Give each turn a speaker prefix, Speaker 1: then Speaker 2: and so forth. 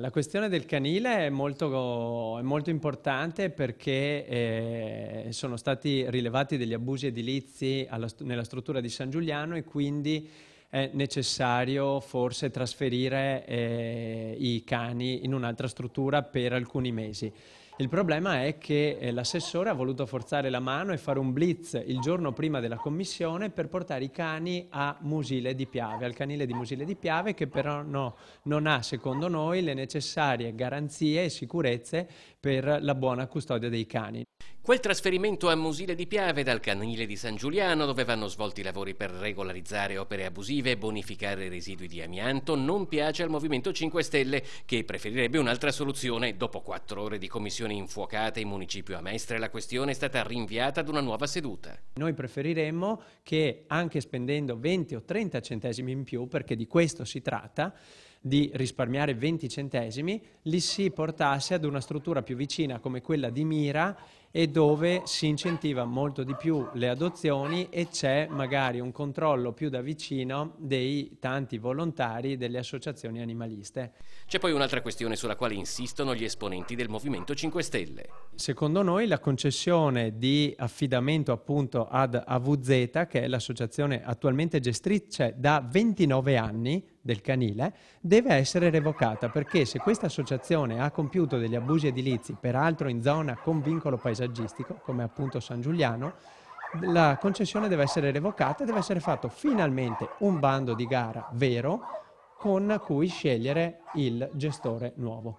Speaker 1: La questione del canile è molto, è molto importante perché eh, sono stati rilevati degli abusi edilizi alla, nella struttura di San Giuliano e quindi è necessario forse trasferire eh, i cani in un'altra struttura per alcuni mesi. Il problema è che eh, l'assessore ha voluto forzare la mano e fare un blitz il giorno prima della commissione per portare i cani a Musile di Piave, al canile di Musile di Piave che però no, non ha secondo noi le necessarie garanzie e sicurezze per la buona custodia dei cani.
Speaker 2: Quel trasferimento a Musile di Piave dal canile di San Giuliano, dove vanno svolti i lavori per regolarizzare opere abusive e bonificare residui di amianto, non piace al Movimento 5 Stelle, che preferirebbe un'altra soluzione. Dopo quattro ore di commissioni infuocate in municipio a Mestre, la questione è stata rinviata ad una nuova seduta.
Speaker 1: Noi preferiremmo che, anche spendendo 20 o 30 centesimi in più, perché di questo si tratta, di risparmiare 20 centesimi, li si portasse ad una struttura più vicina come quella di Mira e dove si incentiva molto di più le adozioni e c'è magari un controllo più da vicino dei tanti volontari delle associazioni animaliste.
Speaker 2: C'è poi un'altra questione sulla quale insistono gli esponenti del Movimento 5 Stelle.
Speaker 1: Secondo noi la concessione di affidamento appunto ad AVZ, che è l'associazione attualmente gestrice cioè da 29 anni, del canile deve essere revocata perché se questa associazione ha compiuto degli abusi edilizi, peraltro in zona con vincolo paesaggistico, come appunto San Giuliano, la concessione deve essere revocata e deve essere fatto finalmente un bando di gara vero con cui scegliere il gestore nuovo.